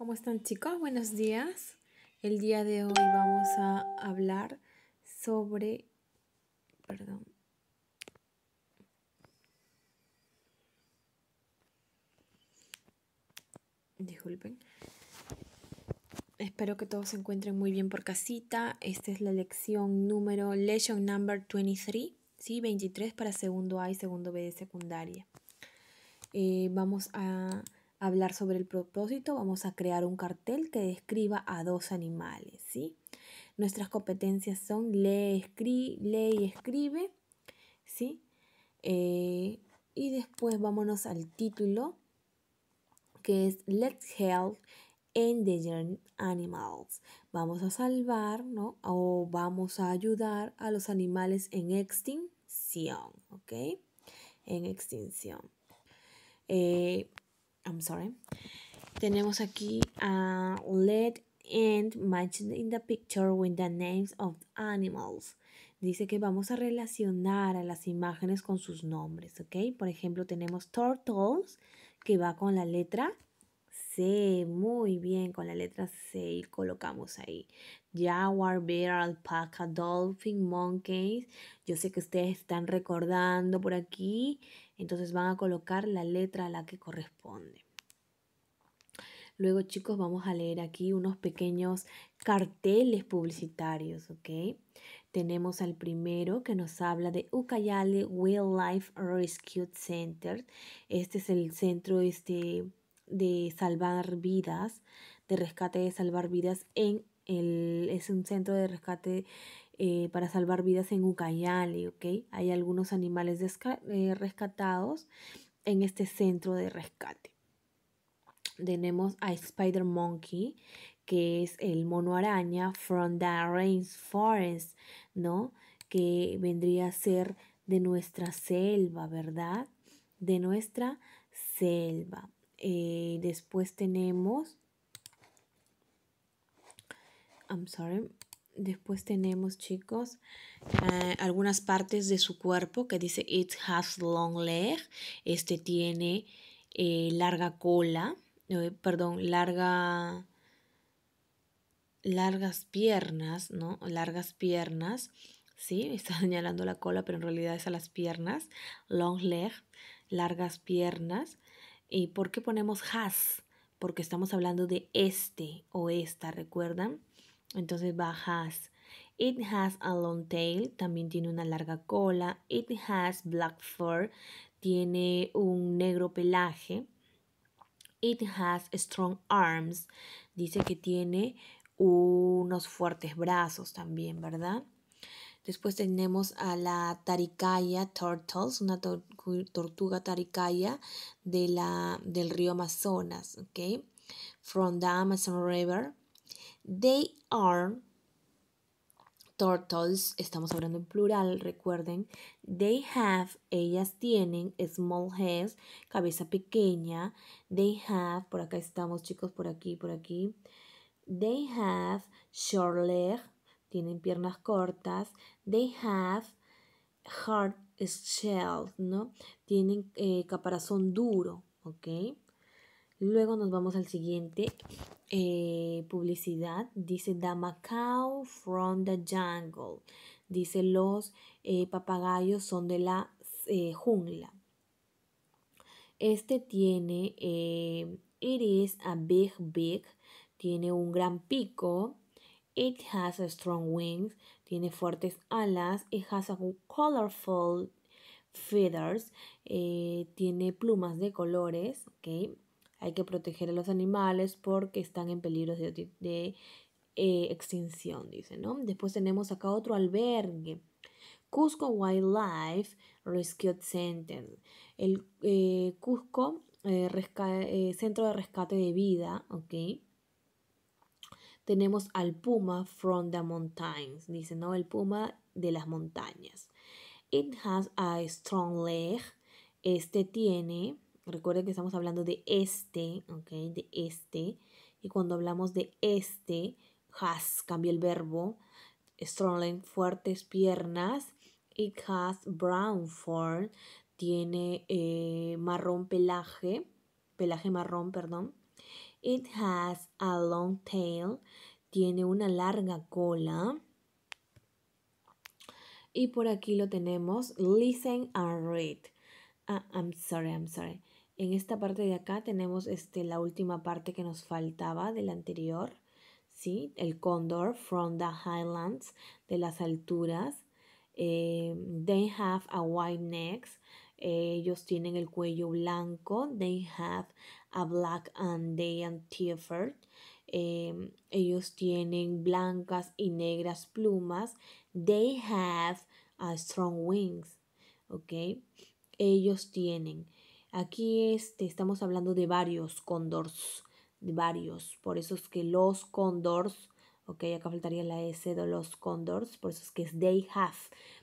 ¿Cómo están chicos? Buenos días. El día de hoy vamos a hablar sobre... Perdón. Disculpen. Espero que todos se encuentren muy bien por casita. Esta es la lección número, Lección number 23, ¿sí? 23 para segundo A y segundo B de secundaria. Eh, vamos a hablar sobre el propósito, vamos a crear un cartel que describa a dos animales, ¿sí? Nuestras competencias son lee, escribe, lee y escribe, ¿sí? Eh, y después vámonos al título, que es Let's Help Endangered Animals. Vamos a salvar, ¿no? O vamos a ayudar a los animales en extinción, ¿ok? En extinción. Eh, I'm sorry. Tenemos aquí a let and match in the picture with the names of animals. Dice que vamos a relacionar a las imágenes con sus nombres, ¿ok? Por ejemplo, tenemos turtles, que va con la letra C, muy bien, con la letra C colocamos ahí. Jaguar, bear, alpaca, dolphin, monkeys. Yo sé que ustedes están recordando por aquí, entonces van a colocar la letra a la que corresponde. Luego, chicos, vamos a leer aquí unos pequeños carteles publicitarios, ¿ok? Tenemos al primero que nos habla de Ucayali Wildlife Rescue Center. Este es el centro este, de salvar vidas, de rescate de salvar vidas en el, es un centro de rescate eh, para salvar vidas en Ucayali, ¿ok? Hay algunos animales eh, rescatados en este centro de rescate. Tenemos a Spider Monkey, que es el mono araña from the rainforest, ¿no? Que vendría a ser de nuestra selva, ¿verdad? De nuestra selva. Eh, después tenemos, I'm sorry, después tenemos chicos eh, algunas partes de su cuerpo que dice it has long leg, este tiene eh, larga cola, perdón, larga largas piernas, ¿no? Largas piernas. Sí, está señalando la cola, pero en realidad es a las piernas. Long leg, largas piernas. ¿Y eh, ¿Por qué ponemos has? Porque estamos hablando de este o esta, ¿recuerdan? Entonces va has. It has a long tail, también tiene una larga cola. It has black fur, tiene un negro pelaje. It has strong arms, dice que tiene unos fuertes brazos también, ¿verdad? Después tenemos a la Taricaya Turtles, una tortuga taricaya de la, del río Amazonas, ¿ok? From the Amazon River. They are turtles, estamos hablando en plural, recuerden. They have, ellas tienen, small heads, cabeza pequeña. They have, por acá estamos chicos, por aquí, por aquí. They have short legs, tienen piernas cortas. They have hard shells, ¿no? Tienen eh, caparazón duro, ¿ok? Luego nos vamos al siguiente. Eh, publicidad. Dice the macaw from the jungle. Dice los eh, papagayos son de la jungla. Este tiene, it is a big, big, tiene un gran pico, It has strong wings, tiene fuertes alas. It has colorful feathers, eh, tiene plumas de colores. ¿okay? Hay que proteger a los animales porque están en peligro de, eh, extinción, dice, ¿no? Después tenemos acá otro albergue. Cusco Wildlife Rescue Center. El eh, Cusco Centro de Rescate de Vida, ¿ok? tenemos al puma from the mountains, dice, ¿no? El puma de las montañas. It has a strong leg. Este tiene, recuerden que estamos hablando de este, ¿ok? De este. Y cuando hablamos de este, has, cambia el verbo. Strong leg, fuertes piernas. It has brown fur. Tiene eh, marrón pelaje. Pelaje marrón, perdón. It has a long tail. Tiene una larga cola. Y por aquí lo tenemos. Listen and read. Ah, I'm sorry, I'm sorry. En esta parte de acá tenemos este, la última parte que nos faltaba del anterior. ¿sí? El cóndor from the highlands, de las alturas. Eh, they have a white neck. Ellos tienen el cuello blanco. They have a black and they and em, ellos tienen blancas y negras plumas. They have a uh, strong wings. ¿Ok? Ellos tienen. Aquí este, estamos hablando de varios cóndors. De varios. Por eso es que los condors ok, acá faltaría la S de los condors, por eso es que es they have.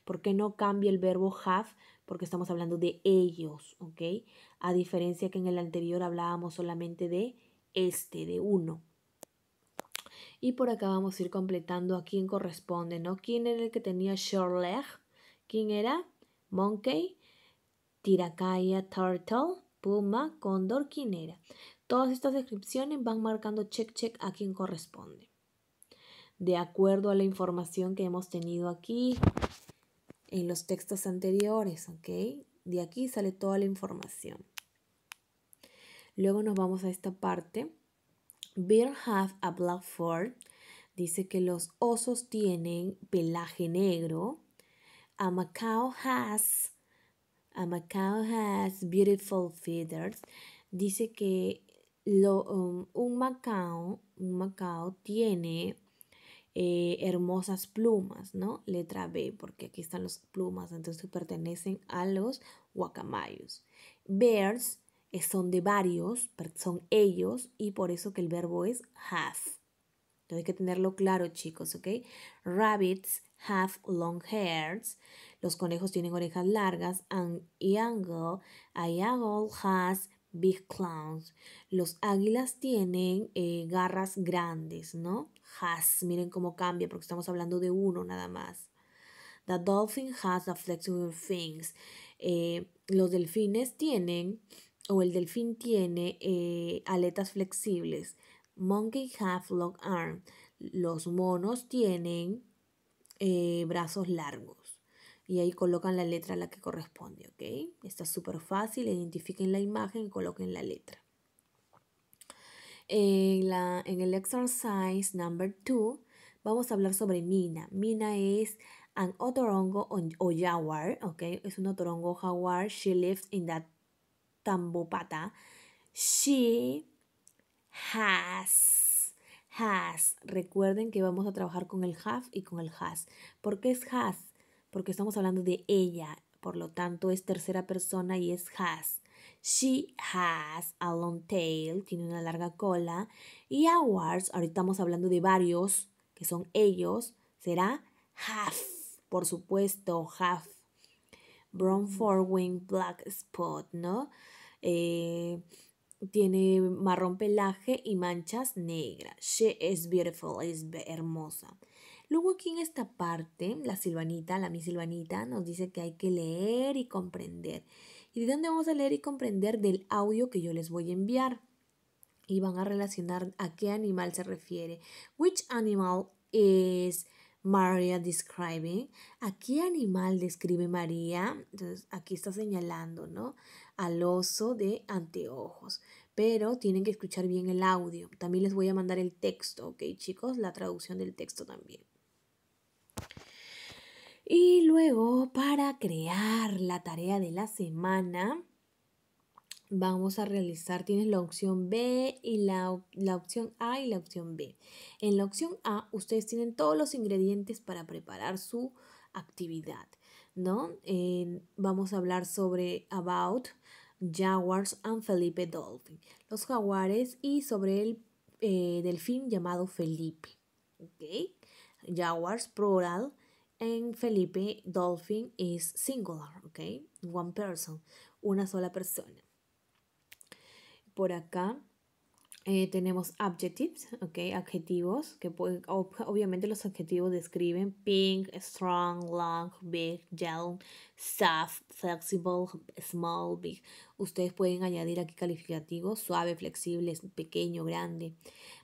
¿Por qué no cambia el verbo have? Porque estamos hablando de ellos, a diferencia que en el anterior hablábamos solamente de este, de uno. Y por acá vamos a ir completando a quién corresponde, ¿no? ¿Quién era el que tenía short leg? ¿Quién era? Monkey, tiracaya, turtle, puma, cóndor, ¿quién era? Todas estas descripciones van marcando check check a quién corresponde de acuerdo a la información que hemos tenido aquí en los textos anteriores, ¿ok? De aquí sale toda la información. Luego nos vamos a esta parte. Bear have a black fur. Dice que los osos tienen pelaje negro. A macaw has, a macaw has beautiful feathers. Dice que lo, um, un, macao, un macao tiene eh, hermosas plumas, ¿no? Letra B, porque aquí están las plumas, entonces pertenecen a los guacamayos. Bears eh, son de varios, son ellos, y por eso que el verbo es have. Entonces hay que tenerlo claro, chicos, ¿ok? Rabbits have long hairs. Los conejos tienen orejas largas. An eagle, a has big clowns. Los águilas tienen eh, garras grandes, ¿no? Has, miren cómo cambia porque estamos hablando de uno nada más. The dolphin has a flexible fins. Eh, los delfines tienen, o el delfín tiene eh, aletas flexibles. Monkey have long arm. Los monos tienen brazos largos y ahí colocan la letra a la que corresponde, ¿ok? Está súper fácil, identifiquen la imagen y coloquen la letra. En, la, en el exercise number two, vamos a hablar sobre mina. Mina es an otorongo o jaguar, ¿ok? Es un otorongo jaguar. She lives in that tambopata. She has, has. Recuerden que vamos a trabajar con el have y con el has. ¿Por qué es has? porque estamos hablando de ella, por lo tanto es tercera persona y es has. She has a long tail, tiene una larga cola. Y awards, ahorita estamos hablando de varios, que son ellos, será has, por supuesto, has. Brown forewing, black spot, ¿no? Eh, tiene marrón pelaje y manchas negras. She is beautiful, es hermosa. Luego aquí en esta parte, la silvanita, la mi silvanita, nos dice que hay que leer y comprender. ¿Y de dónde vamos a leer y comprender? Del audio que yo les voy a enviar. Y van a relacionar a qué animal se refiere. Which animal is Maria describing? ¿A qué animal describe María? Entonces aquí está señalando, ¿no? Al oso de anteojos pero tienen que escuchar bien el audio. También les voy a mandar el texto, ¿ok chicos? La traducción del texto también. Y luego para crear la tarea de la semana, vamos a realizar, tienes la opción B y la, opción A y la opción B. En la opción A ustedes tienen todos los ingredientes para preparar su actividad, ¿no? vamos a hablar sobre About, Jaguars and Felipe Dolphin, los jaguares y sobre el eh, delfín llamado Felipe, ¿ok? Jaguars plural en Felipe, dolphin is singular, ¿ok? One person, una sola persona. Por acá eh, tenemos adjectives, ¿ok? Adjetivos, que obviamente los adjetivos describen pink, strong, long, big, young, soft, flexible, small, big. Ustedes pueden añadir aquí calificativos, suave, flexible, pequeño, grande.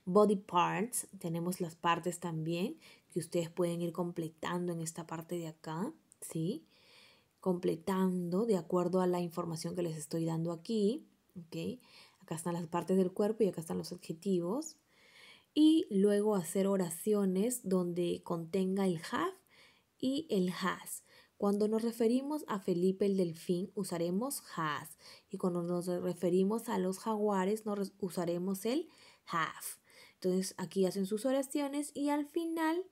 Body parts, tenemos las partes también, que ustedes pueden ir completando en esta parte de acá, ¿sí? Completando de acuerdo a la información que les estoy dando aquí, ¿ok? Acá están las partes del cuerpo y acá están los adjetivos. Y luego hacer oraciones donde contenga el have y el has. Cuando nos referimos a Felipe el delfín usaremos has y cuando nos referimos a los jaguares nos usaremos el have. Entonces aquí hacen sus oraciones y al final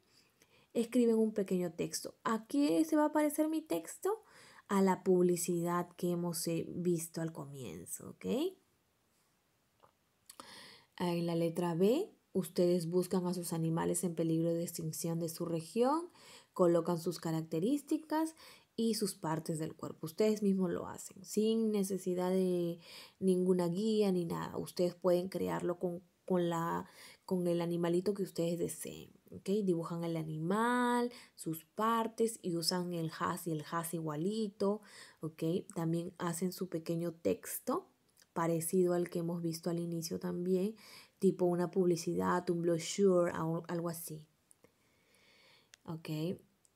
escriben un pequeño texto. ¿A qué se va a aparecer mi texto? A la publicidad que hemos eh, visto al comienzo, ¿ok? En la letra B, ustedes buscan a sus animales en peligro de extinción de su región, colocan sus características y sus partes del cuerpo. Ustedes mismos lo hacen, sin necesidad de ninguna guía ni nada. Ustedes pueden crearlo con, la, con el animalito que ustedes deseen. ¿okay? Dibujan el animal, sus partes y usan el has y el has igualito, También hacen su pequeño texto parecido al que hemos visto al inicio también, tipo una publicidad, un brochure, algo así. ¿Ok?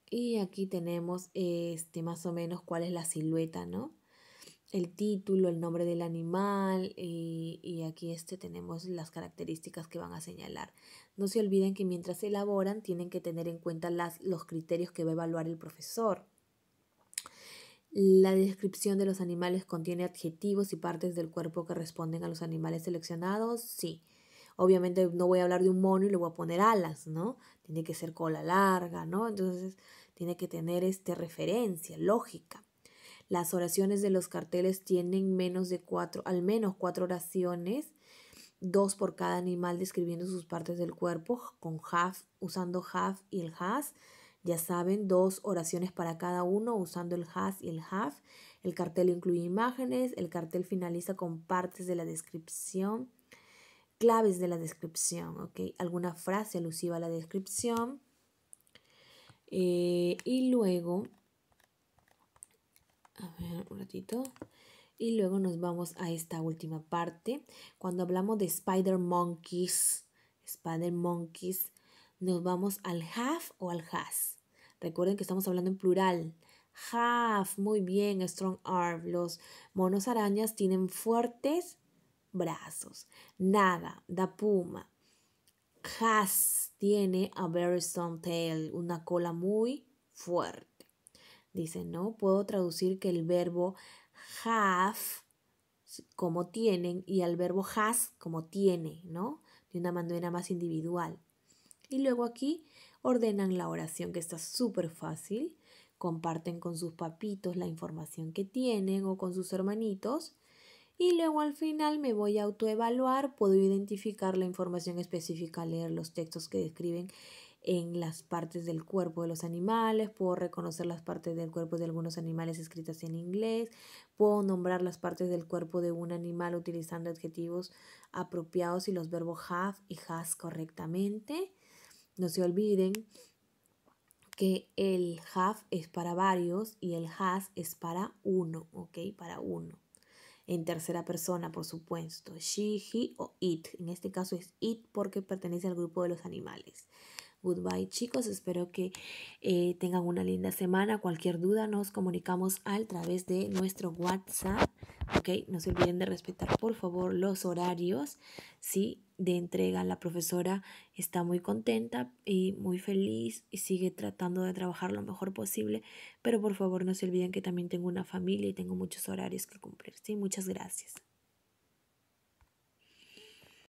Y aquí tenemos este, más o menos cuál es la silueta, ¿no? el título, el nombre del animal y, aquí este, tenemos las características que van a señalar. No se olviden que mientras elaboran tienen que tener en cuenta las, los criterios que va a evaluar el profesor. La descripción de los animales contiene adjetivos y partes del cuerpo que responden a los animales seleccionados. Sí. Obviamente no voy a hablar de un mono y le voy a poner alas, ¿no? Tiene que ser cola larga, ¿no? Entonces tiene que tener este referencia, lógica. Las oraciones de los carteles tienen menos de cuatro, al menos cuatro oraciones, dos por cada animal describiendo sus partes del cuerpo, con half, usando half y el has. Ya saben, dos oraciones para cada uno usando el has y el have. El cartel incluye imágenes, el cartel finaliza con partes de la descripción, claves de la descripción, ¿ok? Alguna frase alusiva a la descripción. Eh, y luego a ver, un ratito. Y luego nos vamos a esta última parte. Cuando hablamos de Spider Monkeys, Spider Monkeys, nos vamos al half o al has. Recuerden que estamos hablando en plural. Half, muy bien, strong arm. Los monos arañas tienen fuertes brazos. Nada, da puma. Has tiene a very strong tail, una cola muy fuerte. Dicen, ¿no? Puedo traducir que el verbo have como tienen y al verbo has como tiene, ¿no? De una manera más individual. Y luego aquí ordenan la oración, que está súper fácil. Comparten con sus papitos la información que tienen o con sus hermanitos. Y luego al final me voy a autoevaluar, puedo identificar la información específica, leer los textos que describen en las partes del cuerpo de los animales, puedo reconocer las partes del cuerpo de algunos animales escritas en inglés, puedo nombrar las partes del cuerpo de un animal utilizando adjetivos apropiados y los verbos have y has correctamente. No se olviden que el have es para varios y el has es para uno, ¿ok? Para uno. En tercera persona, por supuesto. She, he o it. En este caso es it porque pertenece al grupo de los animales. Goodbye chicos, espero que eh, tengan una linda semana. Cualquier duda nos comunicamos a través de nuestro WhatsApp. Ok, no se olviden de respetar por favor los horarios ¿sí? de entrega. La profesora está muy contenta y muy feliz y sigue tratando de trabajar lo mejor posible. Pero por favor no se olviden que también tengo una familia y tengo muchos horarios que cumplir. ¿sí? Muchas gracias.